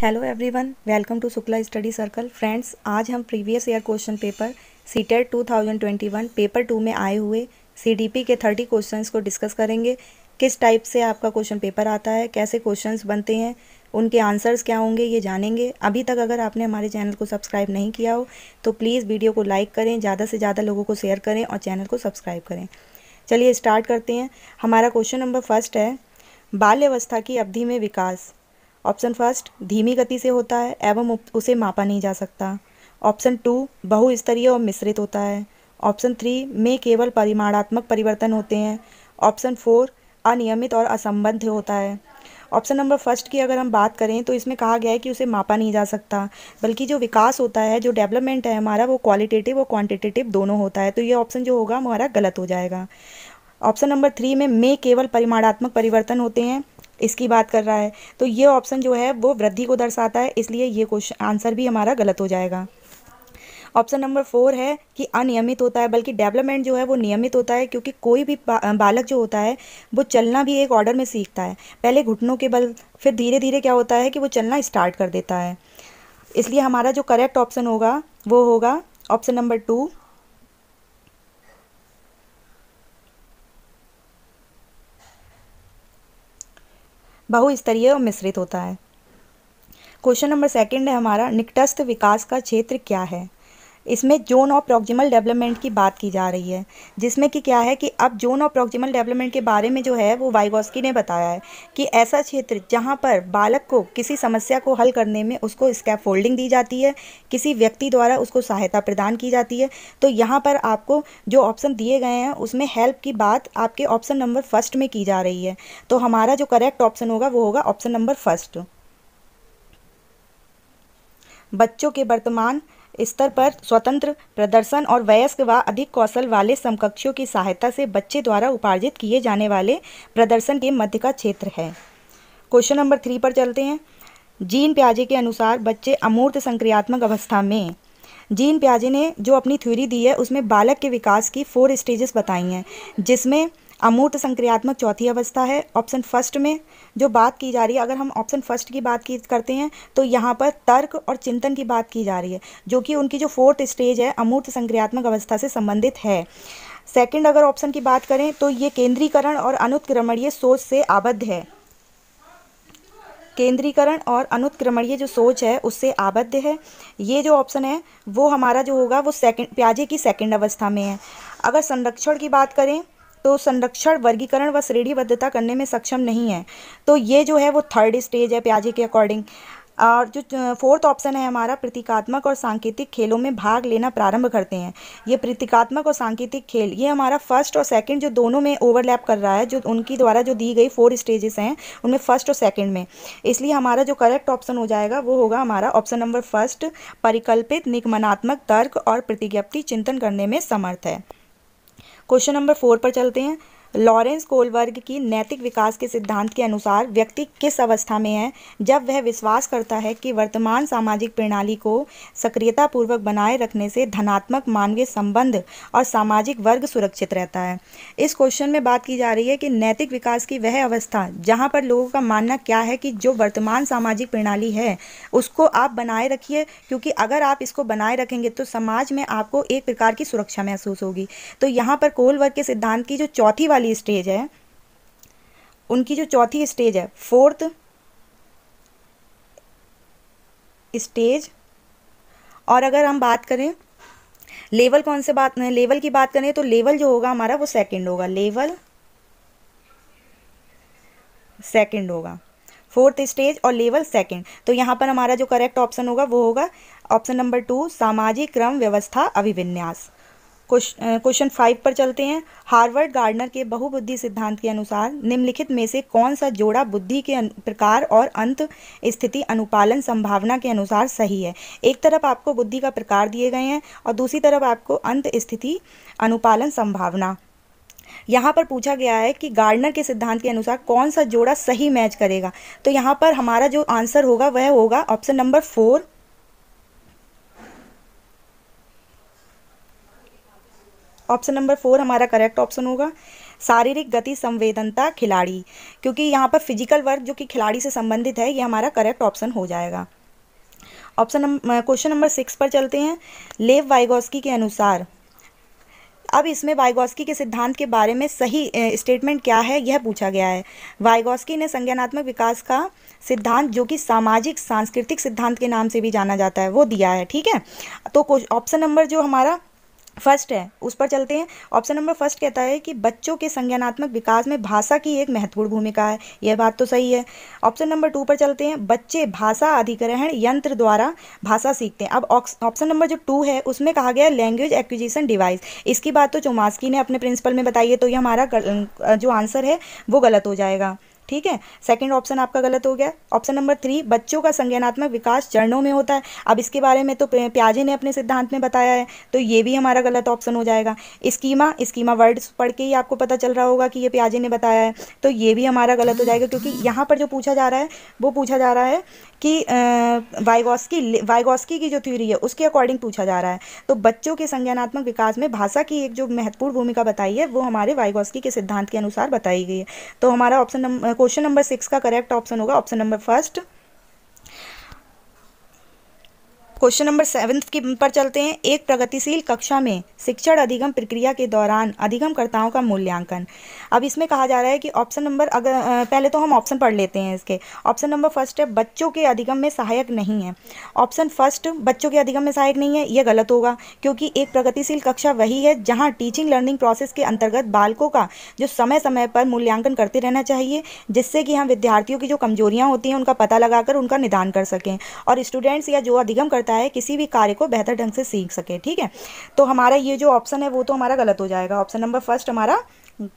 hello everyone welcome to Shukla study circle friends आज हम previous year question paper CTET 2021 paper two में आए हुए सीडीपी के 30 क्वेश्चंस को डिस्कस करेंगे किस टाइप से आपका क्वेश्चन पेपर आता है कैसे क्वेश्चंस बनते हैं उनके आंसर्स क्या होंगे ये जानेंगे अभी तक अगर आपने हमारे चैनल को सब्सक्राइब नहीं किया हो तो प्लीज़ वीडियो को लाइक करें ज़्यादा से ज़्यादा लोगों को शेयर करें और चैनल को सब्सक्राइब करें चलिए स्टार्ट करते हैं हमारा क्वेश्चन नंबर फर्स्ट है बाल्यवस्था की अवधि में विकास ऑप्शन फर्स्ट धीमी गति से होता है एवं उसे मापा नहीं जा सकता ऑप्शन टू बहुस्तरीय और मिश्रित होता है ऑप्शन थ्री में केवल परिमाणात्मक परिवर्तन होते हैं ऑप्शन फोर अनियमित और असंबद्ध होता है ऑप्शन नंबर फर्स्ट की अगर हम बात करें तो इसमें कहा गया है कि उसे मापा नहीं जा सकता बल्कि जो विकास होता है जो डेवलपमेंट है हमारा वो क्वालिटेटिव और क्वांटिटेटिव दोनों होता है तो ये ऑप्शन जो होगा हमारा गलत हो जाएगा ऑप्शन नंबर थ्री में में केवल परिमाणात्मक परिवर्तन होते हैं इसकी बात कर रहा है तो ये ऑप्शन जो है वो वृद्धि को दर्शाता है इसलिए ये क्वेश्चन आंसर भी हमारा गलत हो जाएगा ऑप्शन नंबर फोर है कि अनियमित होता है बल्कि डेवलपमेंट जो है वो नियमित होता है क्योंकि कोई भी बालक जो होता है वो चलना भी एक ऑर्डर में सीखता है पहले घुटनों के बल फिर धीरे धीरे क्या होता है कि वो चलना स्टार्ट कर देता है इसलिए हमारा जो करेक्ट ऑप्शन होगा वो होगा ऑप्शन नंबर टू बहुस्तरीय और मिश्रित होता है क्वेश्चन नंबर सेकंड है हमारा निकटस्थ विकास का क्षेत्र क्या है इसमें जोन ऑफ प्रॉक्जिमल डेवलपमेंट की बात की जा रही है जिसमें कि क्या है कि अब जोन ऑफ प्रोक्जिमल डेवलपमेंट के बारे में जो है वो वाइगोस्की ने बताया है कि ऐसा क्षेत्र जहाँ पर बालक को किसी समस्या को हल करने में उसको स्कैप फोल्डिंग दी जाती है किसी व्यक्ति द्वारा उसको सहायता प्रदान की जाती है तो यहाँ पर आपको जो ऑप्शन दिए गए हैं उसमें हेल्प की बात आपके ऑप्शन नंबर फर्स्ट में की जा रही है तो हमारा जो करेक्ट ऑप्शन होगा वो होगा ऑप्शन नंबर फर्स्ट बच्चों के वर्तमान स्तर पर स्वतंत्र प्रदर्शन और वयस्क व अधिक कौशल वाले समकक्षों की सहायता से बच्चे द्वारा उपार्जित किए जाने वाले प्रदर्शन के मध्य का क्षेत्र है क्वेश्चन नंबर थ्री पर चलते हैं जीन प्याजे के अनुसार बच्चे अमूर्त संक्रियात्मक अवस्था में जीन प्याजे ने जो अपनी थ्योरी दी है उसमें बालक के विकास की फोर स्टेजेस बताई हैं जिसमें अमूर्त संक्रियात्मक चौथी अवस्था है ऑप्शन फर्स्ट में जो बात की जा रही है अगर हम ऑप्शन फर्स्ट की बात की करते हैं तो यहाँ पर तर्क और चिंतन की बात की जा रही है जो कि उनकी जो फोर्थ स्टेज है अमूर्त संक्रियात्मक अवस्था से संबंधित है सेकंड अगर ऑप्शन की बात करें तो ये केंद्रीकरण और अनुत्क्रमणीय सोच से आबद्ध है केंद्रीकरण और अनुत्क्रमणीय जो सोच है उससे आबद्ध है ये जो ऑप्शन है वो हमारा जो होगा वो सेकंड प्याजे की सेकंड अवस्था में है अगर संरक्षण की बात करें तो संरक्षण वर्गीकरण व श्रेणीबद्धता करने में सक्षम नहीं है तो ये जो है वो थर्ड स्टेज है प्याजे के अकॉर्डिंग और जो फोर्थ ऑप्शन है हमारा प्रतीकात्मक और सांकेतिक खेलों में भाग लेना प्रारंभ करते हैं ये प्रतीकात्मक और सांकेतिक खेल ये हमारा फर्स्ट और सेकंड जो दोनों में ओवरलैप कर रहा है जो उनकी द्वारा जो दी गई फोर स्टेजेस हैं उनमें फर्स्ट और सेकंड में इसलिए हमारा जो करेक्ट ऑप्शन हो जाएगा वो होगा हमारा ऑप्शन नंबर फर्स्ट परिकल्पित निगमनात्मक तर्क और प्रतिज्ञप्ति चिंतन करने में समर्थ है क्वेश्चन नंबर फोर पर चलते हैं लॉरेंस कोलवर्ग की नैतिक विकास के सिद्धांत के अनुसार व्यक्ति किस अवस्था में है जब वह विश्वास करता है कि वर्तमान सामाजिक प्रणाली को सक्रियतापूर्वक बनाए रखने से धनात्मक मानवीय संबंध और सामाजिक वर्ग सुरक्षित रहता है इस क्वेश्चन में बात की जा रही है कि नैतिक विकास की वह अवस्था जहाँ पर लोगों का मानना क्या है कि जो वर्तमान सामाजिक प्रणाली है उसको आप बनाए रखिए क्योंकि अगर आप इसको बनाए रखेंगे तो समाज में आपको एक प्रकार की सुरक्षा महसूस होगी तो यहाँ पर कोलवर्ग के सिद्धांत की जो चौथी वाली वाली स्टेज है उनकी जो चौथी स्टेज है फोर्थ स्टेज और अगर हम बात करें लेवल कौन से बात लेवल की बात करें तो लेवल जो होगा हमारा वो सेकंड होगा लेवल सेकंड होगा फोर्थ स्टेज और लेवल सेकंड तो यहां पर हमारा जो करेक्ट ऑप्शन होगा वो होगा ऑप्शन नंबर टू सामाजिक क्रम व्यवस्था अभिविन्यास क्वेश्चन फाइव पर चलते हैं हार्वर्ड गार्डनर के बहुबुद्धि सिद्धांत के अनुसार निम्नलिखित में से कौन सा जोड़ा बुद्धि के प्रकार और अंत स्थिति अनुपालन संभावना के अनुसार सही है एक तरफ आपको बुद्धि का प्रकार दिए गए हैं और दूसरी तरफ आपको अंत स्थिति अनुपालन संभावना यहाँ पर पूछा गया है कि गार्डनर के सिद्धांत के अनुसार कौन सा जोड़ा सही मैच करेगा तो यहाँ पर हमारा जो आंसर होगा वह होगा option number four option number four हमारा करेक्ट ऑप्शन होगा शारीरिक गति संवेदनता खिलाड़ी क्योंकि यहाँ पर फिजिकल वर्क जो कि खिलाड़ी से संबंधित है ये हमारा करेक्ट ऑप्शन हो जाएगा ऑप्शन क्वेश्चन नंबर सिक्स पर चलते हैं लेव वाइगोस्की के अनुसार अब इसमें वाइगोस्की के सिद्धांत के बारे में सही स्टेटमेंट क्या है यह पूछा गया है वाइगोस्की ने संज्ञानात्मक विकास का सिद्धांत जो कि सामाजिक सांस्कृतिक सिद्धांत के नाम से भी जाना जाता है वो दिया है ठीक है तो ऑप्शन नंबर जो हमारा फर्स्ट है उस पर चलते हैं ऑप्शन नंबर फर्स्ट कहता है कि बच्चों के संज्ञानात्मक विकास में भाषा की एक महत्वपूर्ण भूमिका है यह बात तो सही है ऑप्शन नंबर टू पर चलते हैं बच्चे भाषा अधिग्रहण यंत्र द्वारा भाषा सीखते हैं अब ऑप्शन नंबर जो टू है उसमें कहा गया लैंग्वेज एक्विजिशन डिवाइस इसकी बात तो चौमासकी ने अपने प्रिंसिपल में बताई है तो ये हमारा अं, जो आंसर है वो गलत हो जाएगा ठीक है सेकंड ऑप्शन आपका गलत हो गया ऑप्शन नंबर थ्री बच्चों का संज्ञानात्मक विकास चरणों में होता है अब इसके बारे में तो प्याजे ने अपने सिद्धांत में बताया है तो ये भी हमारा गलत ऑप्शन हो जाएगा स्कीमा स्कीमा वर्ड्स पढ़ के ही आपको पता चल रहा होगा कि ये प्याजे ने बताया है तो ये भी हमारा गलत हो जाएगा क्योंकि यहाँ पर जो पूछा जा रहा है वो पूछा जा रहा है कि वाइगोस्की वाइगोस्की की जो थ्योरी है उसके अकॉर्डिंग पूछा जा रहा है तो बच्चों के संज्ञानात्मक विकास में भाषा की एक जो महत्वपूर्ण भूमिका बताई है वो हमारे वाइगोस्की के सिद्धांत के अनुसार बताई गई है तो हमारा ऑप्शन क्वेश्चन नंबर सिक्स का करेक्ट ऑप्शन होगा option number first question number seventh के पर चलते हैं एक प्रगतिशील कक्षा में शिक्षण अधिगम प्रक्रिया के दौरान अधिगमकर्ताओं का मूल्यांकन अब इसमें कहा जा रहा है कि ऑप्शन नंबर अगर पहले तो हम ऑप्शन पढ़ लेते हैं इसके ऑप्शन नंबर फर्स्ट है बच्चों के अधिगम में सहायक नहीं है ऑप्शन फर्स्ट बच्चों के अधिगम में सहायक नहीं है यह गलत होगा क्योंकि एक प्रगतिशील कक्षा वही है जहाँ टीचिंग लर्निंग प्रोसेस के अंतर्गत बालकों का जो समय समय पर मूल्यांकन करते रहना चाहिए जिससे कि हम विद्यार्थियों की जो कमजोरियाँ होती हैं उनका पता लगाकर उनका निदान कर सकें और स्टूडेंट्स या जो अधिगम करता है किसी भी कार्य को बेहतर ढंग से सीख सके ठीक है तो हमारा ये जो ऑप्शन है वो तो हमारा गलत हो जाएगा ऑप्शन नंबर फर्स्ट हमारा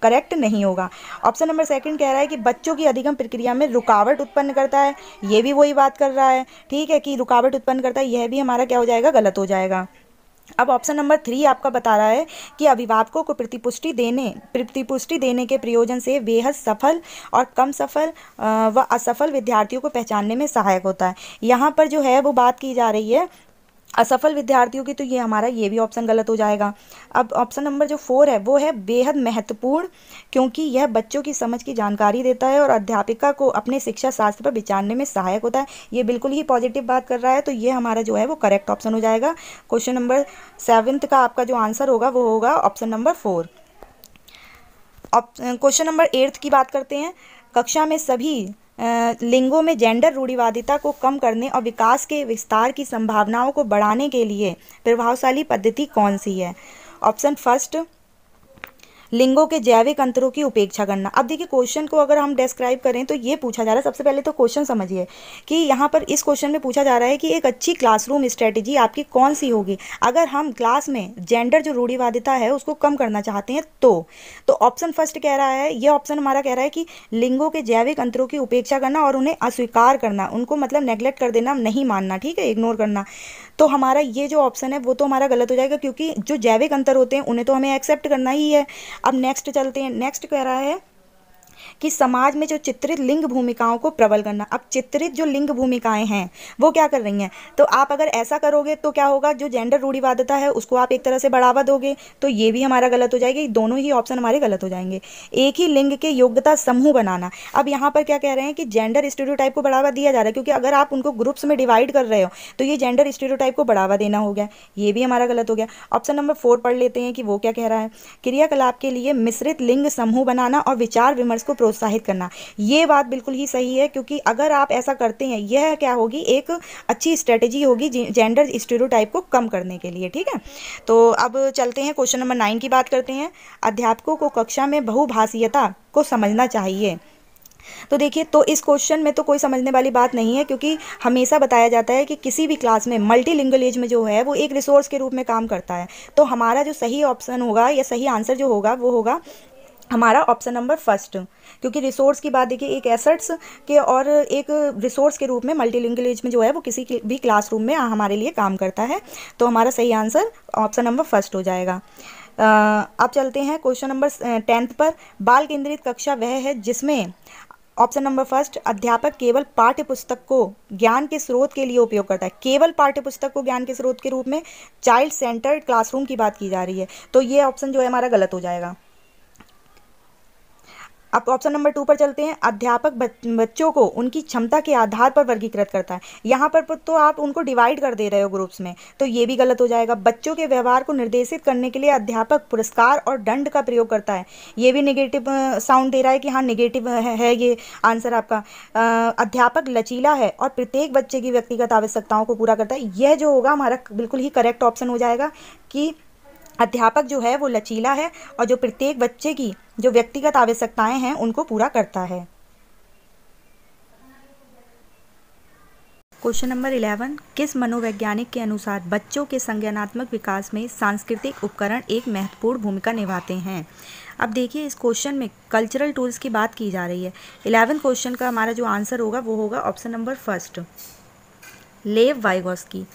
करेक्ट नहीं होगा ऑप्शन नंबर सेकंड कह रहा है कि बच्चों की अधिगम प्रक्रिया में रुकावट उत्पन्न करता है ये भी वही बात कर रहा है ठीक है कि रुकावट उत्पन्न करता है यह भी हमारा क्या हो जाएगा गलत हो जाएगा अब ऑप्शन नंबर थ्री आपका बता रहा है कि अभिभावकों को प्रतिपुष्टि देने प्रतिपुष्टि देने के प्रयोजन से बेहद सफल और कम सफल व असफल विद्यार्थियों को पहचानने में सहायक होता है यहाँ पर जो है वो बात की जा रही है असफल विद्यार्थियों की तो ये हमारा ये भी ऑप्शन गलत हो जाएगा अब ऑप्शन नंबर जो फोर है वो है बेहद महत्वपूर्ण क्योंकि यह बच्चों की समझ की जानकारी देता है और अध्यापिका को अपने शिक्षा शास्त्र पर विचारने में सहायक होता है ये बिल्कुल ही पॉजिटिव बात कर रहा है तो ये हमारा जो है वो करेक्ट ऑप्शन हो जाएगा क्वेश्चन नंबर सेवन्थ का आपका जो आंसर होगा वो होगा option number four question number eighth की बात करते हैं कक्षा में सभी लिंगों में जेंडर रूढ़िवादिता को कम करने और विकास के विस्तार की संभावनाओं को बढ़ाने के लिए प्रभावशाली पद्धति कौन सी है ऑप्शन फर्स्ट लिंगों के जैविक अंतरों की उपेक्षा करना अब देखिए क्वेश्चन को अगर हम डिस्क्राइब करें तो ये पूछा जा रहा है सबसे पहले तो क्वेश्चन समझिए कि यहाँ पर इस क्वेश्चन में पूछा जा रहा है कि एक अच्छी क्लासरूम स्ट्रेटेजी आपकी कौन सी होगी अगर हम क्लास में जेंडर जो रूढ़ीवादिता है उसको कम करना चाहते हैं तो तो ऑप्शन फर्स्ट कह रहा है ये ऑप्शन हमारा कह रहा है कि लिंगों के जैविक अंतरों की उपेक्षा करना और उन्हें अस्वीकार करना उनको मतलब नेग्लेक्ट कर देना नहीं मानना ठीक है इग्नोर करना तो हमारा ये जो ऑप्शन है वो तो हमारा गलत हो जाएगा क्योंकि जो जैविक अंतर होते हैं उन्हें तो हमें एक्सेप्ट करना ही है अब नेक्स्ट चलते हैं नेक्स्ट कह रहा है कि समाज में जो चित्रित लिंग भूमिकाओं को प्रबल करना अब चित्रित जो लिंग भूमिकाएं हैं वो क्या कर रही हैं तो आप अगर ऐसा करोगे तो क्या होगा जो जेंडर रूढ़िवादता है उसको आप एक तरह से बढ़ावा दोगे तो ये भी हमारा गलत हो जाएगा दोनों ही ऑप्शन हमारे गलत हो जाएंगे एक ही लिंग के योग्यता समूह बनाना अब यहाँ पर क्या कह रहे हैं कि जेंडर स्टूडियो को बढ़ावा दिया जा रहा है क्योंकि अगर आप उनको ग्रुप्स में डिवाइड कर रहे हो तो ये जेंडर स्टूडियो को बढ़ावा देना हो गया ये भी हमारा गलत हो गया ऑप्शन नंबर फोर पढ़ लेते हैं कि वो क्या कह रहा है क्रियाकलाप के लिए मिश्रित लिंग समूह बनाना और विचार विमर्श को प्रोत्साहित करना ये बात बिल्कुल ही सही है क्योंकि अगर आप ऐसा करते हैं यह क्या होगी एक अच्छी स्ट्रेटेजी होगी जेंडर स्टेरोटाइप को कम करने के लिए ठीक है तो अब चलते हैं क्वेश्चन नंबर नाइन की बात करते हैं अध्यापकों को कक्षा में बहुभाषीयता को समझना चाहिए तो देखिए तो इस क्वेश्चन में तो कोई समझने वाली बात नहीं है क्योंकि हमेशा बताया जाता है कि किसी भी क्लास में मल्टी में जो है वो एक रिसोर्स के रूप में काम करता है तो हमारा जो सही ऑप्शन होगा या सही आंसर जो होगा वो होगा हमारा ऑप्शन नंबर फर्स्ट क्योंकि रिसोर्स की बात देखिए एक एसर्ट्स के और एक रिसोर्स के रूप में मल्टी में जो है वो किसी भी क्लासरूम में हमारे लिए काम करता है तो हमारा सही आंसर ऑप्शन नंबर फर्स्ट हो जाएगा अब चलते हैं क्वेश्चन नंबर टेंथ पर बाल केंद्रित कक्षा वह है जिसमें ऑप्शन नंबर फर्स्ट अध्यापक केवल पाठ्य पुस्तक को ज्ञान के स्रोत के लिए उपयोग करता है केवल पाठ्य पुस्तक को ज्ञान के स्रोत के रूप में चाइल्ड सेंटर्ड क्लासरूम की बात की जा रही है तो ये ऑप्शन जो है हमारा गलत हो जाएगा अब ऑप्शन नंबर टू पर चलते हैं अध्यापक बच्चों को उनकी क्षमता के आधार पर वर्गीकृत करता है यहाँ पर तो आप उनको डिवाइड कर दे रहे हो ग्रुप्स में तो ये भी गलत हो जाएगा बच्चों के व्यवहार को निर्देशित करने के लिए अध्यापक पुरस्कार और दंड का प्रयोग करता है ये भी निगेटिव साउंड दे रहा है कि हाँ निगेटिव है, ये आंसर आपका अध्यापक लचीला है और प्रत्येक बच्चे की व्यक्तिगत आवश्यकताओं को पूरा करता है यह जो होगा हमारा बिल्कुल ही करेक्ट ऑप्शन हो जाएगा कि अध्यापक जो है वो लचीला है और जो प्रत्येक बच्चे की जो व्यक्तिगत आवश्यकताएं हैं उनको पूरा करता है क्वेश्चन नंबर इलेवन किस मनोवैज्ञानिक के अनुसार बच्चों के संज्ञानात्मक विकास में सांस्कृतिक उपकरण एक महत्वपूर्ण भूमिका निभाते हैं अब देखिए इस क्वेश्चन में कल्चरल टूल्स की बात की जा रही है इलेवन क्वेश्चन का हमारा जो आंसर होगा वो होगा option number first Lev Vygotsky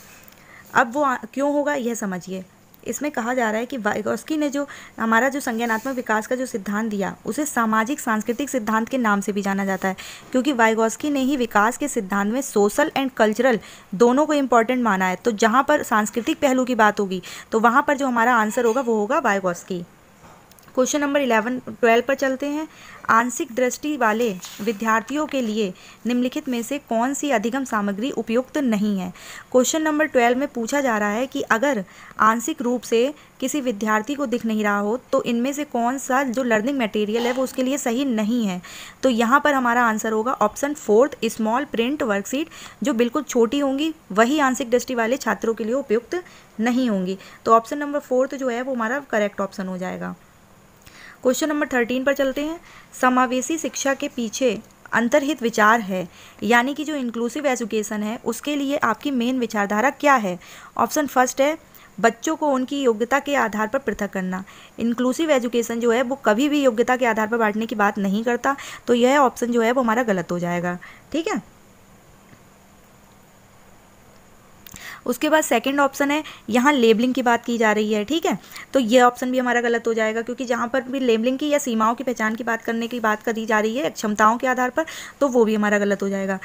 अब वो क्यों होगा यह समझिए इसमें कहा जा रहा है कि वाइगोस्की ने जो हमारा जो संज्ञानात्मक विकास का जो सिद्धांत दिया उसे सामाजिक सांस्कृतिक सिद्धांत के नाम से भी जाना जाता है क्योंकि वाइगोस्की ने ही विकास के सिद्धांत में सोशल एंड कल्चरल दोनों को इम्पॉर्टेंट माना है तो जहाँ पर सांस्कृतिक पहलू की बात होगी तो वहाँ पर जो हमारा आंसर होगा वो होगा Vygotsky question number eleven twelve पर चलते हैं आंशिक दृष्टि वाले विद्यार्थियों के लिए निम्नलिखित में से कौन सी अधिगम सामग्री उपयुक्त नहीं है क्वेश्चन नंबर ट्वेल्व में पूछा जा रहा है कि अगर आंशिक रूप से किसी विद्यार्थी को दिख नहीं रहा हो तो इनमें से कौन सा जो लर्निंग मटेरियल है वो उसके लिए सही नहीं है तो यहाँ पर हमारा आंसर होगा option fourth small print worksheet जो बिल्कुल छोटी होंगी वही आंशिक दृष्टि वाले छात्रों के लिए उपयुक्त नहीं होंगी तो ऑप्शन नंबर फोर्थ जो है वो हमारा करेक्ट ऑप्शन हो जाएगा क्वेश्चन नंबर थर्टीन पर चलते हैं समावेशी शिक्षा के पीछे अंतर्हित विचार है यानी कि जो इंक्लूसिव एजुकेशन है उसके लिए आपकी मेन विचारधारा क्या है ऑप्शन फर्स्ट है बच्चों को उनकी योग्यता के आधार पर पृथक करना इंक्लूसिव एजुकेशन जो है वो कभी भी योग्यता के आधार पर बांटने की बात नहीं करता तो यह ऑप्शन जो है वो हमारा गलत हो जाएगा ठीक है उसके बाद सेकेंड ऑप्शन है यहाँ लेबलिंग की बात की जा रही है ठीक है तो ये ऑप्शन भी हमारा गलत हो जाएगा क्योंकि जहाँ पर भी लेबलिंग की या सीमाओं की पहचान की बात करने की बात करी जा रही है क्षमताओं के आधार पर तो वो भी हमारा गलत हो जाएगा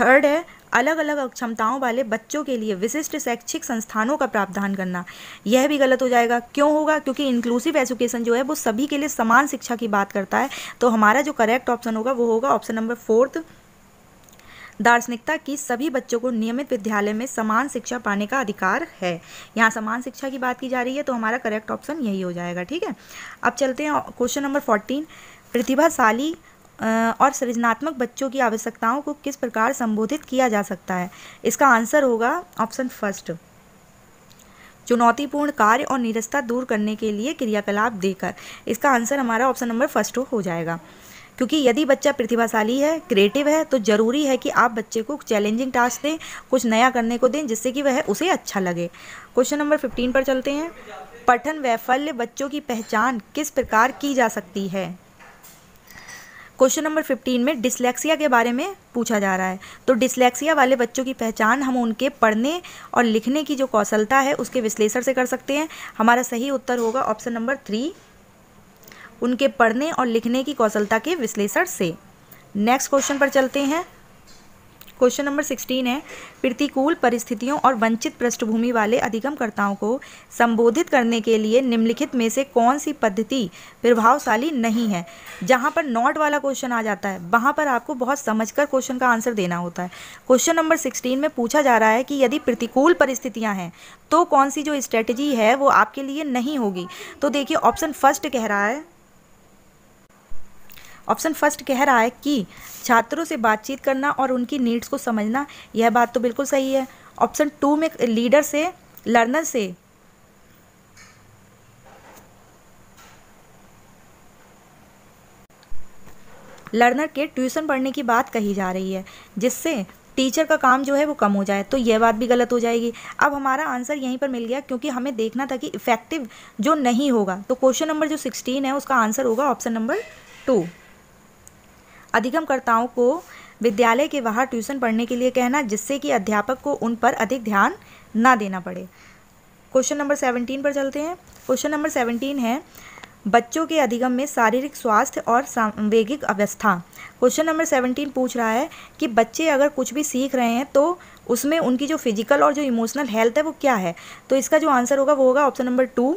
थर्ड है अलग अलग क्षमताओं वाले बच्चों के लिए विशिष्ट शैक्षिक संस्थानों का प्रावधान करना यह भी गलत हो जाएगा क्यों होगा क्योंकि इंक्लूसिव एजुकेशन जो है वो सभी के लिए समान शिक्षा की बात करता है तो हमारा जो करेक्ट ऑप्शन होगा वो होगा ऑप्शन नंबर फोर्थ दार्शनिकता की सभी बच्चों को नियमित विद्यालय में समान शिक्षा पाने का अधिकार है यहाँ समान शिक्षा की बात की जा रही है तो हमारा करेक्ट ऑप्शन यही हो जाएगा ठीक है अब चलते हैं क्वेश्चन नंबर फोर्टीन प्रतिभाशाली और सृजनात्मक बच्चों की आवश्यकताओं को किस प्रकार संबोधित किया जा सकता है इसका आंसर होगा ऑप्शन फर्स्ट चुनौतीपूर्ण कार्य और निरस्ता दूर करने के लिए क्रियाकलाप देकर इसका आंसर हमारा ऑप्शन नंबर फर्स्ट हो जाएगा क्योंकि यदि बच्चा प्रतिभाशाली है क्रिएटिव है तो ज़रूरी है कि आप बच्चे को चैलेंजिंग टास्क दें कुछ नया करने को दें जिससे कि वह उसे अच्छा लगे क्वेश्चन नंबर फिफ्टीन पर चलते हैं पठन वैफल्य बच्चों की पहचान किस प्रकार की जा सकती है क्वेश्चन नंबर फिफ्टीन में डिसलेक्सिया के बारे में पूछा जा रहा है तो डिसलेक्सिया वाले बच्चों की पहचान हम उनके पढ़ने और लिखने की जो कौशलता है उसके विश्लेषण से कर सकते हैं हमारा सही उत्तर होगा ऑप्शन नंबर थ्री उनके पढ़ने और लिखने की कौशलता के विश्लेषण से नेक्स्ट क्वेश्चन पर चलते हैं क्वेश्चन नंबर सिक्सटीन है प्रतिकूल परिस्थितियों और वंचित पृष्ठभूमि वाले अधिगमकर्ताओं को संबोधित करने के लिए निम्नलिखित में से कौन सी पद्धति प्रभावशाली नहीं है जहाँ पर नॉट वाला क्वेश्चन आ जाता है वहाँ पर आपको बहुत समझकर क्वेश्चन का आंसर देना होता है क्वेश्चन नंबर सिक्सटीन में पूछा जा रहा है कि यदि प्रतिकूल परिस्थितियाँ हैं तो कौन सी जो स्ट्रेटजी है वो आपके लिए नहीं होगी तो देखिए ऑप्शन फर्स्ट कह रहा है ऑप्शन फर्स्ट कह रहा है कि छात्रों से बातचीत करना और उनकी नीड्स को समझना यह बात तो बिल्कुल सही है ऑप्शन टू में लीडर से लर्नर से लर्नर के ट्यूशन पढ़ने की बात कही जा रही है जिससे टीचर का काम जो है वो कम हो जाए तो यह बात भी गलत हो जाएगी अब हमारा आंसर यहीं पर मिल गया क्योंकि हमें देखना था कि इफेक्टिव जो नहीं होगा तो क्वेश्चन नंबर जो सिक्सटीन है उसका आंसर होगा ऑप्शन नंबर टू अधिगमकर्ताओं को विद्यालय के बाहर ट्यूशन पढ़ने के लिए कहना जिससे कि अध्यापक को उन पर अधिक ध्यान ना देना पड़े क्वेश्चन नंबर सेवनटीन पर चलते हैं क्वेश्चन नंबर सेवनटीन है बच्चों के अधिगम में शारीरिक स्वास्थ्य और सांवेगिक अवस्था क्वेश्चन नंबर सेवनटीन पूछ रहा है कि बच्चे अगर कुछ भी सीख रहे हैं तो उसमें उनकी जो फिजिकल और जो इमोशनल हेल्थ है वो क्या है तो इसका जो आंसर होगा वो होगा ऑप्शन नंबर टू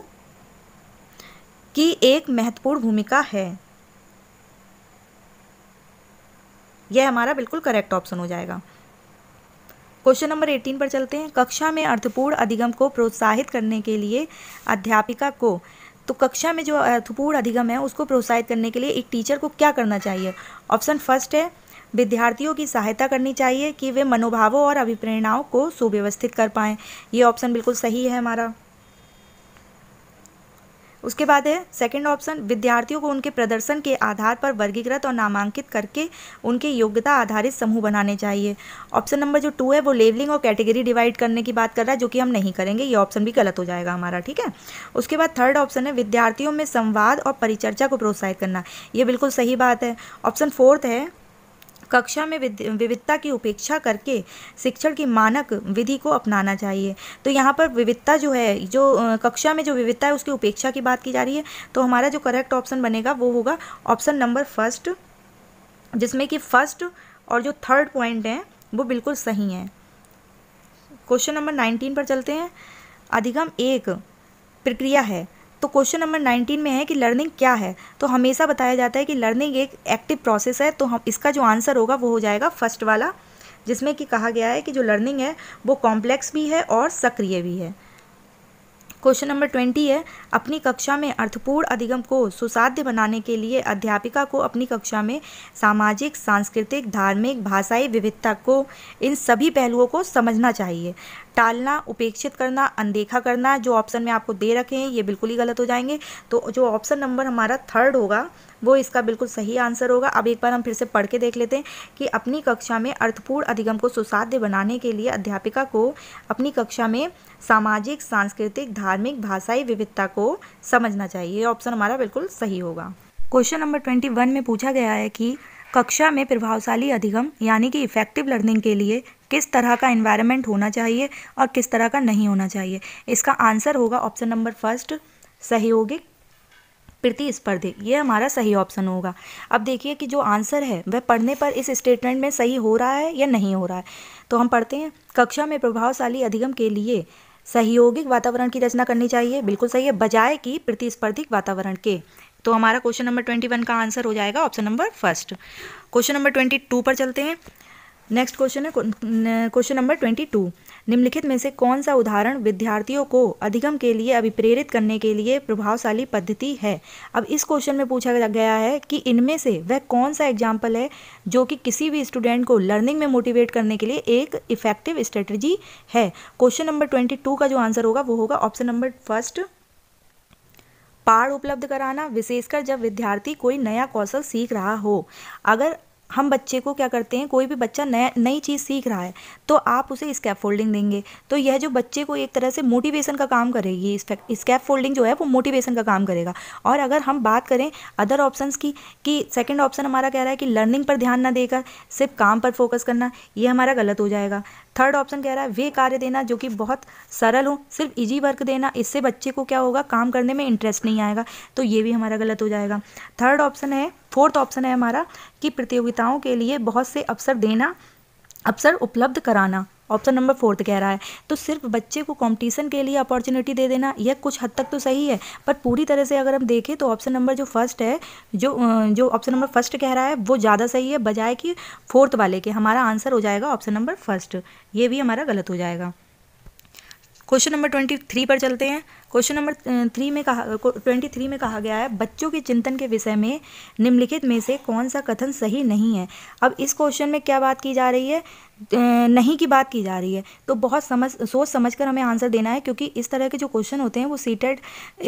की एक महत्वपूर्ण भूमिका है यह हमारा बिल्कुल करेक्ट ऑप्शन हो जाएगा क्वेश्चन नंबर 18 पर चलते हैं कक्षा में अर्थपूर्ण अधिगम को प्रोत्साहित करने के लिए अध्यापिका को तो कक्षा में जो अर्थपूर्ण अधिगम है उसको प्रोत्साहित करने के लिए एक टीचर को क्या करना चाहिए ऑप्शन फर्स्ट है विद्यार्थियों की सहायता करनी चाहिए कि वे मनोभावों और अभिप्रेरणाओं को सुव्यवस्थित कर पाएँ ये ऑप्शन बिल्कुल सही है हमारा उसके बाद है सेकंड ऑप्शन विद्यार्थियों को उनके प्रदर्शन के आधार पर वर्गीकृत और नामांकित करके उनके योग्यता आधारित समूह बनाने चाहिए ऑप्शन नंबर जो टू है वो लेवलिंग और कैटेगरी डिवाइड करने की बात कर रहा है जो कि हम नहीं करेंगे ये ऑप्शन भी गलत हो जाएगा हमारा ठीक है उसके बाद थर्ड ऑप्शन है विद्यार्थियों में संवाद और परिचर्चा को प्रोत्साहित करना ये बिल्कुल सही बात है ऑप्शन फोर्थ है कक्षा में विविधता की उपेक्षा करके शिक्षण की मानक विधि को अपनाना चाहिए तो यहाँ पर विविधता जो है जो कक्षा में जो विविधता है उसकी उपेक्षा की बात की जा रही है तो हमारा जो करेक्ट ऑप्शन बनेगा वो होगा ऑप्शन नंबर फर्स्ट जिसमें कि फर्स्ट और जो थर्ड पॉइंट हैं वो बिल्कुल सही हैं क्वेश्चन नंबर नाइनटीन पर चलते हैं अधिगम एक प्रक्रिया है तो क्वेश्चन नंबर नाइनटीन में है कि लर्निंग क्या है तो हमेशा बताया जाता है कि लर्निंग एक एक्टिव प्रोसेस है तो हम इसका जो आंसर होगा वो हो जाएगा फर्स्ट वाला जिसमें कि कहा गया है कि जो लर्निंग है वो कॉम्प्लेक्स भी है और सक्रिय भी है क्वेश्चन नंबर ट्वेंटी है अपनी कक्षा में अर्थपूर्ण अधिगम को सुसाध्य बनाने के लिए अध्यापिका को अपनी कक्षा में सामाजिक सांस्कृतिक धार्मिक भाषाई विविधता को इन सभी पहलुओं को समझना चाहिए टालना उपेक्षित करना अनदेखा करना जो ऑप्शन में आपको दे रखे हैं ये बिल्कुल ही गलत हो जाएंगे तो जो ऑप्शन नंबर हमारा थर्ड होगा वो इसका बिल्कुल सही आंसर होगा अब एक बार हम फिर से पढ़ के देख लेते हैं कि अपनी कक्षा में अर्थपूर्ण अधिगम को सुसाध्य बनाने के लिए अध्यापिका को अपनी कक्षा में सामाजिक सांस्कृतिक धार्मिक भाषाई विविधता को समझना चाहिए ये ऑप्शन हमारा बिल्कुल सही होगा क्वेश्चन नंबर ट्वेंटी वन में पूछा गया है कि कक्षा में प्रभावशाली अधिगम यानी कि इफेक्टिव लर्निंग के लिए किस तरह का इन्वायरमेंट होना चाहिए और किस तरह का नहीं होना चाहिए इसका आंसर होगा ऑप्शन नंबर फर्स्ट सहयोगिक प्रतिस्पर्धी ये हमारा सही ऑप्शन होगा अब देखिए कि जो आंसर है वह पढ़ने पर इस स्टेटमेंट में सही हो रहा है या नहीं हो रहा है तो हम पढ़ते हैं कक्षा में प्रभावशाली अधिगम के लिए सहयोगिक वातावरण की रचना करनी चाहिए बिल्कुल सही है बजाय कि प्रतिस्पर्धिक वातावरण के तो हमारा क्वेश्चन नंबर ट्वेंटी वन का आंसर हो जाएगा option number first question number twenty two पर चलते हैं नेक्स्ट क्वेश्चन है क्वेश्चन नंबर ट्वेंटी टू निम्नलिखित में से कौन सा उदाहरण विद्यार्थियों को अधिगम के लिए अभिप्रेरित करने के लिए प्रभावशाली पद्धति है अब इस क्वेश्चन में पूछा गया है कि इनमें से वह कौन सा एग्जाम्पल है जो कि किसी भी स्टूडेंट को लर्निंग में मोटिवेट करने के लिए एक इफेक्टिव स्ट्रेटजी है क्वेश्चन नंबर ट्वेंटी टू का जो आंसर होगा वो होगा ऑप्शन नंबर फर्स्ट पार उपलब्ध कराना विशेषकर जब विद्यार्थी कोई नया कौशल सीख रहा हो अगर हम बच्चे को क्या करते हैं कोई भी बच्चा नया नई चीज़ सीख रहा है तो आप उसे स्कैप फोल्डिंग देंगे तो यह जो बच्चे को एक तरह से मोटिवेशन का काम करेगी स्कैप फोल्डिंग जो है वो मोटिवेशन का काम करेगा और अगर हम बात करें अदर ऑप्शन की कि सेकेंड ऑप्शन हमारा कह रहा है कि लर्निंग पर ध्यान ना देकर सिर्फ काम पर फोकस करना ये हमारा गलत हो जाएगा थर्ड ऑप्शन कह रहा है वे कार्य देना जो कि बहुत सरल हो सिर्फ इजी वर्क देना इससे बच्चे को क्या होगा काम करने में इंटरेस्ट नहीं आएगा तो ये भी हमारा गलत हो जाएगा थर्ड ऑप्शन है फोर्थ ऑप्शन है हमारा कि प्रतियोगिताओं के लिए बहुत से अवसर देना अवसर उपलब्ध कराना ऑप्शन नंबर फोर्थ कह रहा है तो सिर्फ बच्चे को कंपटीशन के लिए अपॉर्चुनिटी दे देना यह कुछ हद तक तो सही है पर पूरी तरह से अगर हम देखें तो ऑप्शन नंबर जो फर्स्ट है जो जो ऑप्शन नंबर फर्स्ट कह रहा है वो ज़्यादा सही है बजाय कि फोर्थ वाले के हमारा आंसर हो जाएगा ऑप्शन नंबर फर्स्ट ये भी हमारा गलत हो जाएगा क्वेश्चन नंबर ट्वेंटी थ्री पर चलते हैं क्वेश्चन नंबर थ्री में कहा ट्वेंटी थ्री में कहा गया है बच्चों के चिंतन के विषय में निम्नलिखित में से कौन सा कथन सही नहीं है अब इस क्वेश्चन में क्या बात की जा रही है नहीं की बात की जा रही है तो बहुत समझ सोच समझ कर हमें आंसर देना है क्योंकि इस तरह के जो क्वेश्चन होते हैं वो सीटेड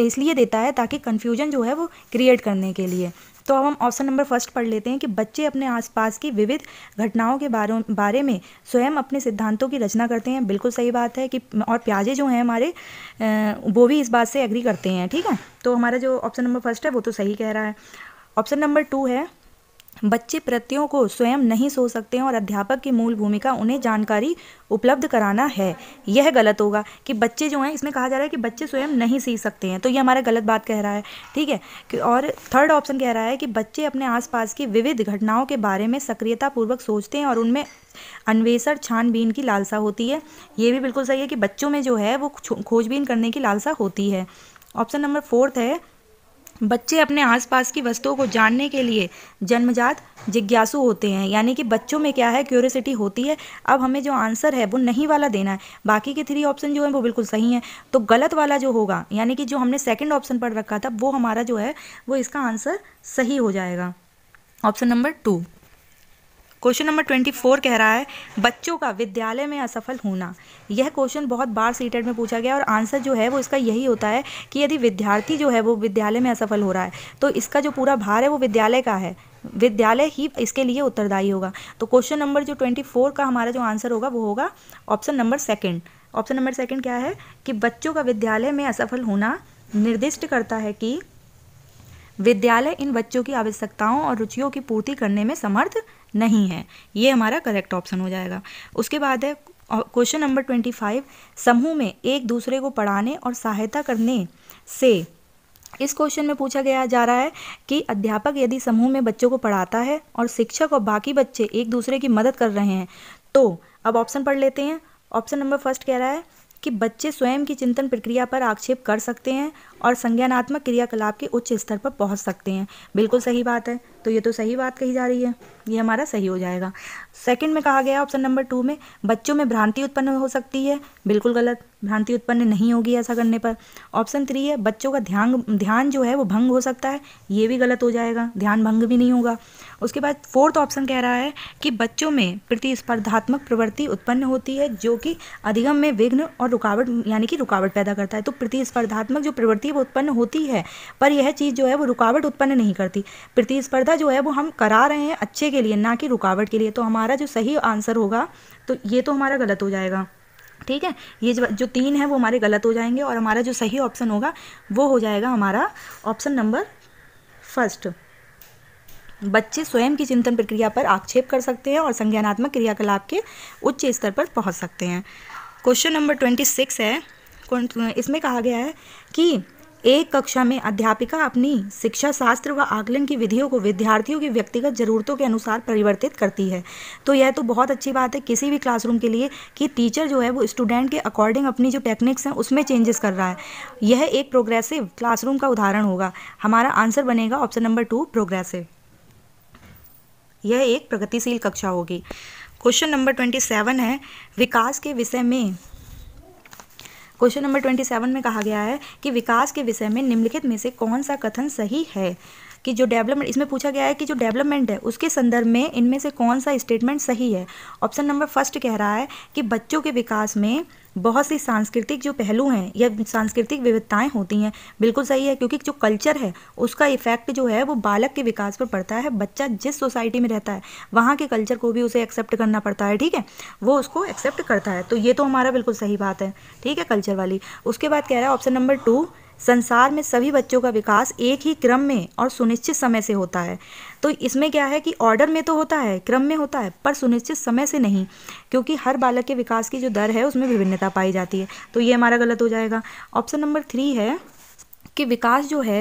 इसलिए देता है ताकि कन्फ्यूजन जो है वो क्रिएट करने के लिए तो अब हम ऑप्शन नंबर फर्स्ट पढ़ लेते हैं कि बच्चे अपने आसपास की विविध घटनाओं के बारे बारे में स्वयं अपने सिद्धांतों की रचना करते हैं बिल्कुल सही बात है कि और प्याजे जो हैं हमारे वो भी इस बात से एग्री करते हैं ठीक है तो हमारा जो ऑप्शन नंबर फर्स्ट है वो तो सही कह रहा है ऑप्शन नंबर टू है बच्चे प्रत्ययों को स्वयं नहीं सो सकते हैं और अध्यापक की मूल भूमिका उन्हें जानकारी उपलब्ध कराना है यह गलत होगा कि बच्चे जो हैं इसमें कहा जा रहा है कि बच्चे स्वयं नहीं सीख सकते हैं तो ये हमारा गलत बात कह रहा है ठीक है कि और थर्ड ऑप्शन कह रहा है कि बच्चे अपने आसपास की विविध घटनाओं के बारे में सक्रियतापूर्वक सोचते हैं और उनमें अन्वेषण छानबीन की लालसा होती है ये भी बिल्कुल सही है कि बच्चों में जो है वो खोजबीन करने की लालसा होती है ऑप्शन नंबर फोर्थ है बच्चे अपने आसपास की वस्तुओं को जानने के लिए जन्मजात जिज्ञासु होते हैं यानी कि बच्चों में क्या है क्यूरियसिटी होती है अब हमें जो आंसर है वो नहीं वाला देना है बाकी के थ्री ऑप्शन जो है वो बिल्कुल सही हैं तो गलत वाला जो होगा यानी कि जो हमने सेकंड ऑप्शन पढ़ रखा था वो हमारा जो है वो इसका आंसर सही हो जाएगा option number two question number twenty four कह रहा है बच्चों का विद्यालय में असफल होना यह क्वेश्चन बहुत बार सीटेड में पूछा गया और आंसर जो है वो इसका यही होता है कि यदि विद्यार्थी जो है वो विद्यालय में असफल हो रहा है तो इसका जो पूरा भार है वो विद्यालय का है विद्यालय ही इसके लिए उत्तरदायी होगा तो क्वेश्चन नंबर जो ट्वेंटी फोर का हमारा जो आंसर होगा वो होगा option number second option number second क्या है कि बच्चों का विद्यालय में असफल होना निर्दिष्ट करता है कि विद्यालय इन बच्चों की आवश्यकताओं और रुचियों की पूर्ति करने में समर्थ नहीं है ये हमारा करेक्ट ऑप्शन हो जाएगा उसके बाद है क्वेश्चन नंबर ट्वेंटी फाइव समूह में एक दूसरे को पढ़ाने और सहायता करने से इस क्वेश्चन में पूछा गया जा रहा है कि अध्यापक यदि समूह में बच्चों को पढ़ाता है और शिक्षक और बाकी बच्चे एक दूसरे की मदद कर रहे हैं तो अब ऑप्शन पढ़ लेते हैं ऑप्शन नंबर फर्स्ट कह रहा है कि बच्चे स्वयं की चिंतन प्रक्रिया पर आक्षेप कर सकते हैं और संज्ञानात्मक क्रियाकलाप के उच्च स्तर पर पहुंच सकते हैं बिल्कुल सही बात है तो ये तो सही बात कही जा रही है ये हमारा सही हो जाएगा सेकंड में कहा गया ऑप्शन नंबर टू में बच्चों में भ्रांति उत्पन्न हो सकती है बिल्कुल गलत भ्रांति उत्पन्न नहीं होगी ऐसा करने पर ऑप्शन थ्री है बच्चों का ध्यान ध्यान जो है वो भंग हो सकता है ये भी गलत हो जाएगा ध्यान भंग भी नहीं होगा उसके बाद फोर्थ ऑप्शन कह रहा है कि बच्चों में प्रतिस्पर्धात्मक प्रवृत्ति उत्पन्न होती है जो कि अधिगम में विघ्न और रुकावट यानी कि रुकावट पैदा करता है तो प्रतिस्पर्धात्मक जो प्रवृत्ति होती है वो उत्पन्न होती है पर यह चीज़ जो है वो रुकावट उत्पन्न नहीं करती प्रतिस्पर्धा जो है वो हम करा रहे हैं अच्छे के लिए ना कि रुकावट के लिए तो हमारा जो सही आंसर होगा तो ये तो हमारा गलत हो जाएगा ठीक है ये जो तीन है वो हमारे गलत हो जाएंगे और हमारा जो सही ऑप्शन होगा वो हो जाएगा हमारा ऑप्शन नंबर फर्स्ट बच्चे स्वयं की चिंतन प्रक्रिया पर आक्षेप कर सकते हैं और संज्ञानात्मक क्रियाकलाप के उच्च स्तर पर पहुंच सकते हैं क्वेश्चन नंबर ट्वेंटी सिक्स है इसमें कहा गया है कि एक कक्षा में अध्यापिका अपनी शिक्षा शास्त्र व आकलन की विधियों को विद्यार्थियों की व्यक्तिगत ज़रूरतों के अनुसार परिवर्तित करती है तो यह तो बहुत अच्छी बात है किसी भी क्लासरूम के लिए कि टीचर जो है वो स्टूडेंट के अकॉर्डिंग अपनी जो टेक्निक्स हैं उसमें चेंजेस कर रहा है यह एक प्रोग्रेसिव क्लासरूम का उदाहरण होगा हमारा आंसर बनेगा ऑप्शन नंबर टू प्रोग्रेसिव यह एक प्रगतिशील कक्षा होगी क्वेश्चन नंबर ट्वेंटी सेवन है विकास के विषय में क्वेश्चन नंबर ट्वेंटी सेवन में कहा गया है कि विकास के विषय में निम्नलिखित में से कौन सा कथन सही है कि जो डेवलपमेंट इसमें पूछा गया है कि जो डेवलपमेंट है उसके संदर्भ में इनमें से कौन सा स्टेटमेंट सही है ऑप्शन नंबर फर्स्ट कह रहा है कि बच्चों के विकास में बहुत सी सांस्कृतिक जो पहलू हैं या सांस्कृतिक विविधताएं होती हैं बिल्कुल सही है क्योंकि जो कल्चर है उसका इफेक्ट जो है वो बालक के विकास पर पड़ता है बच्चा जिस सोसाइटी में रहता है वहाँ के कल्चर को भी उसे एक्सेप्ट करना पड़ता है ठीक है वो उसको एक्सेप्ट करता है तो ये तो हमारा बिल्कुल सही बात है ठीक है कल्चर वाली उसके बाद कह रहा है ऑप्शन नंबर टू संसार में सभी बच्चों का विकास एक ही क्रम में और सुनिश्चित समय से होता है तो इसमें क्या है कि ऑर्डर में तो होता है क्रम में होता है पर सुनिश्चित समय से नहीं क्योंकि हर बालक के विकास की जो दर है उसमें विभिन्नता पाई जाती है तो ये हमारा गलत हो जाएगा ऑप्शन नंबर थ्री है कि विकास जो है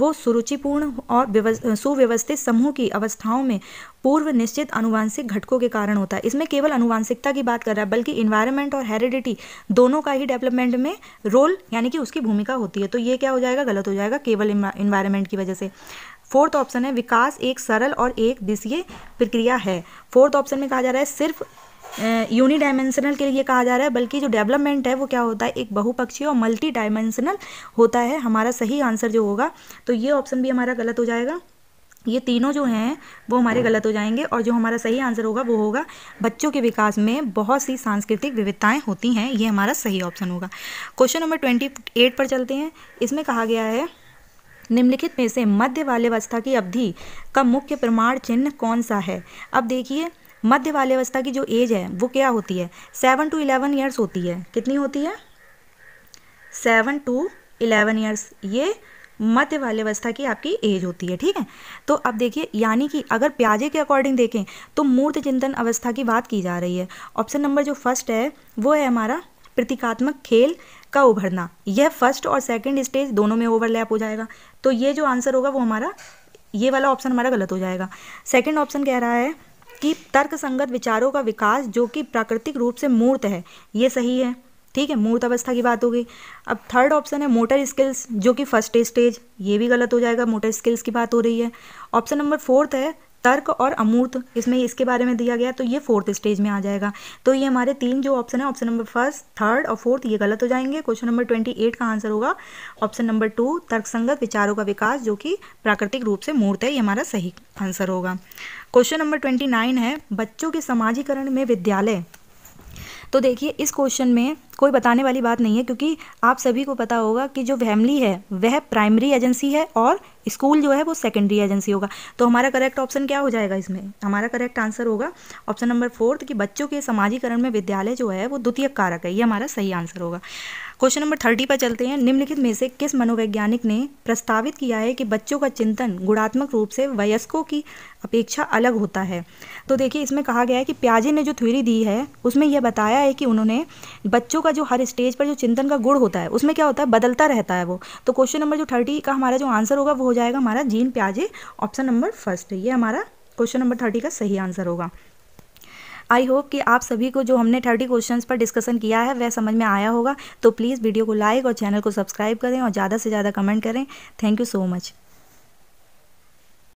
वो सुरुचिपूर्ण और सुव्यवस्थित समूह की अवस्थाओं में पूर्व निश्चित अनुवांशिक घटकों के कारण होता है इसमें केवल अनुवांशिकता की बात कर रहा है बल्कि इन्वायरमेंट और हेरिडिटी दोनों का ही डेवलपमेंट में रोल यानी कि उसकी भूमिका होती है तो ये क्या हो जाएगा गलत हो जाएगा केवल इन्वायरमेंट की वजह से फोर्थ ऑप्शन है विकास एक सरल और एक दिशीय प्रक्रिया है फोर्थ ऑप्शन में कहा जा रहा है सिर्फ यूनी डायमेंशनल के लिए कहा जा रहा है बल्कि जो डेवलपमेंट है वो क्या होता है एक बहुपक्षीय और मल्टी डायमेंशनल होता है हमारा सही आंसर जो होगा तो ये ऑप्शन भी हमारा गलत हो जाएगा ये तीनों जो हैं वो हमारे गलत हो जाएंगे और जो हमारा सही आंसर होगा वो होगा बच्चों के विकास में बहुत सी सांस्कृतिक विविधताएं होती हैं ये हमारा सही ऑप्शन होगा क्वेश्चन नंबर ट्वेंटी एट पर चलते हैं इसमें कहा गया है निम्नलिखित में से मध्य बाल्यावस्था की अवधि का मुख्य प्रमाण चिन्ह कौन सा है अब देखिए मध्य बाल्यावस्था की जो एज है वो क्या होती है सेवन टू इलेवन ईयर्स होती है कितनी होती है सेवन टू इलेवन ईयर्स ये मध्य बाल्यावस्था की आपकी एज होती है ठीक है तो अब देखिए यानी कि अगर प्याजे के अकॉर्डिंग देखें तो मूर्त चिंतन अवस्था की बात की जा रही है ऑप्शन नंबर जो फर्स्ट है वो है हमारा प्रतीकात्मक खेल का उभरना यह फर्स्ट और सेकंड स्टेज दोनों में ओवरलैप हो जाएगा तो ये जो आंसर होगा वो हमारा ये वाला ऑप्शन हमारा गलत हो जाएगा सेकंड ऑप्शन कह रहा है कि तर्क संगत विचारों का विकास जो कि प्राकृतिक रूप से मूर्त है ये सही है ठीक है मूर्त अवस्था की बात हो गई अब थर्ड ऑप्शन है मोटर स्किल्स जो कि फर्स्ट स्टेज ये भी गलत हो जाएगा मोटर स्किल्स की बात हो रही है ऑप्शन नंबर फोर्थ है तर्क और अमूर्त इसमें इसके बारे में दिया गया तो ये फोर्थ स्टेज में आ जाएगा तो ये हमारे तीन जो ऑप्शन है ऑप्शन नंबर फर्स्ट थर्ड और फोर्थ ये गलत हो जाएंगे क्वेश्चन नंबर ट्वेंटी एट का आंसर होगा ऑप्शन नंबर टू तर्कसंगत विचारों का विकास जो कि प्राकृतिक रूप से मूर्त है ये हमारा सही आंसर होगा क्वेश्चन नंबर ट्वेंटी नाइन है बच्चों के समाजीकरण में विद्यालय तो देखिए इस क्वेश्चन में कोई बताने वाली बात नहीं है क्योंकि आप सभी को पता होगा कि जो फैमिली है वह प्राइमरी एजेंसी है और स्कूल जो है वो सेकेंडरी एजेंसी होगा तो हमारा करेक्ट ऑप्शन क्या हो जाएगा इसमें हमारा करेक्ट आंसर होगा ऑप्शन नंबर फोर्थ कि बच्चों के समाजीकरण में विद्यालय जो है वो द्वितीय कारक है ये हमारा सही आंसर होगा क्वेश्चन नंबर थर्टी पर चलते हैं निम्नलिखित में से किस मनोवैज्ञानिक ने प्रस्तावित किया है कि बच्चों का चिंतन गुणात्मक रूप से वयस्कों की अपेक्षा अलग होता है तो देखिए इसमें कहा गया है कि प्याजे ने जो थ्योरी दी है उसमें यह बताया है कि उन्होंने बच्चों का जो हर स्टेज पर जो चिंतन का गुण होता है उसमें क्या होता है बदलता रहता है वो तो क्वेश्चन नंबर जो थर्टी का हमारा जो आंसर होगा वो हो जाएगा हमारा जीन प्याजे ऑप्शन नंबर फर्स्ट ये हमारा क्वेश्चन नंबर थर्टी का सही आंसर होगा आई होप कि आप सभी को जो हमने थर्टी क्वेश्चन पर डिस्कशन किया है वह समझ में आया होगा तो प्लीज़ वीडियो को लाइक और चैनल को सब्सक्राइब करें और ज़्यादा से ज़्यादा कमेंट करें थैंक यू सो मच